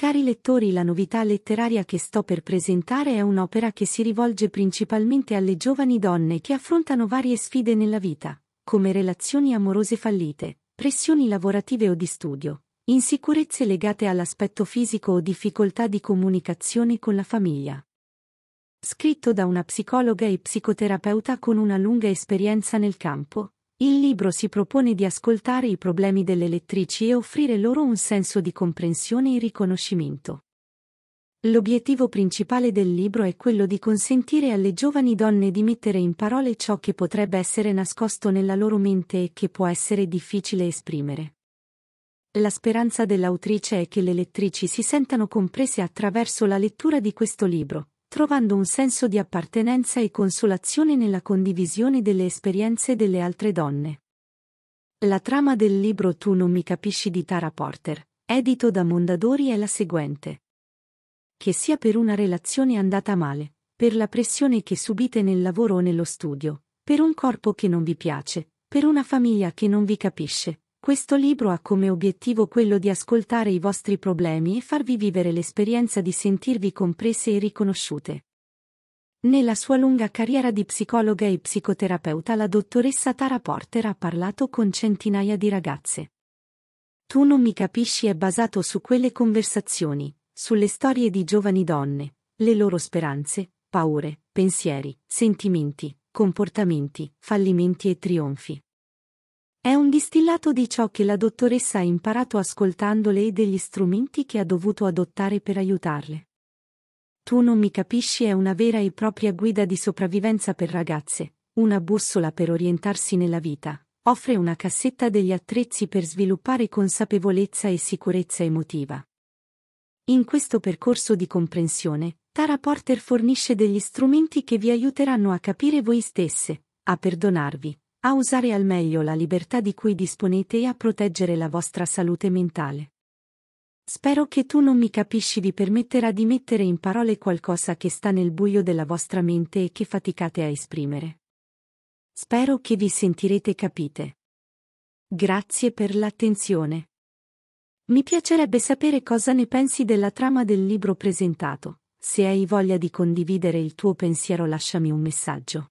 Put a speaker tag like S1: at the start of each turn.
S1: Cari lettori, la novità letteraria che sto per presentare è un'opera che si rivolge principalmente alle giovani donne che affrontano varie sfide nella vita, come relazioni amorose fallite, pressioni lavorative o di studio, insicurezze legate all'aspetto fisico o difficoltà di comunicazione con la famiglia. Scritto da una psicologa e psicoterapeuta con una lunga esperienza nel campo, il libro si propone di ascoltare i problemi delle lettrici e offrire loro un senso di comprensione e riconoscimento. L'obiettivo principale del libro è quello di consentire alle giovani donne di mettere in parole ciò che potrebbe essere nascosto nella loro mente e che può essere difficile esprimere. La speranza dell'autrice è che le lettrici si sentano comprese attraverso la lettura di questo libro, trovando un senso di appartenenza e consolazione nella condivisione delle esperienze delle altre donne. La trama del libro Tu non mi capisci di Tara Porter, edito da Mondadori, è la seguente. Che sia per una relazione andata male, per la pressione che subite nel lavoro o nello studio, per un corpo che non vi piace, per una famiglia che non vi capisce, questo libro ha come obiettivo quello di ascoltare i vostri problemi e farvi vivere l'esperienza di sentirvi comprese e riconosciute. Nella sua lunga carriera di psicologa e psicoterapeuta la dottoressa Tara Porter ha parlato con centinaia di ragazze. Tu non mi capisci è basato su quelle conversazioni, sulle storie di giovani donne, le loro speranze, paure, pensieri, sentimenti, comportamenti, fallimenti e trionfi. È un distillato di ciò che la dottoressa ha imparato ascoltandole e degli strumenti che ha dovuto adottare per aiutarle. Tu non mi capisci è una vera e propria guida di sopravvivenza per ragazze, una bussola per orientarsi nella vita, offre una cassetta degli attrezzi per sviluppare consapevolezza e sicurezza emotiva. In questo percorso di comprensione, Tara Porter fornisce degli strumenti che vi aiuteranno a capire voi stesse, a perdonarvi, a usare al meglio la libertà di cui disponete e a proteggere la vostra salute mentale. Spero che tu non mi capisci vi permetterà di mettere in parole qualcosa che sta nel buio della vostra mente e che faticate a esprimere. Spero che vi sentirete capite. Grazie per l'attenzione. Mi piacerebbe sapere cosa ne pensi della trama del libro presentato. Se hai voglia di condividere il tuo pensiero lasciami un messaggio.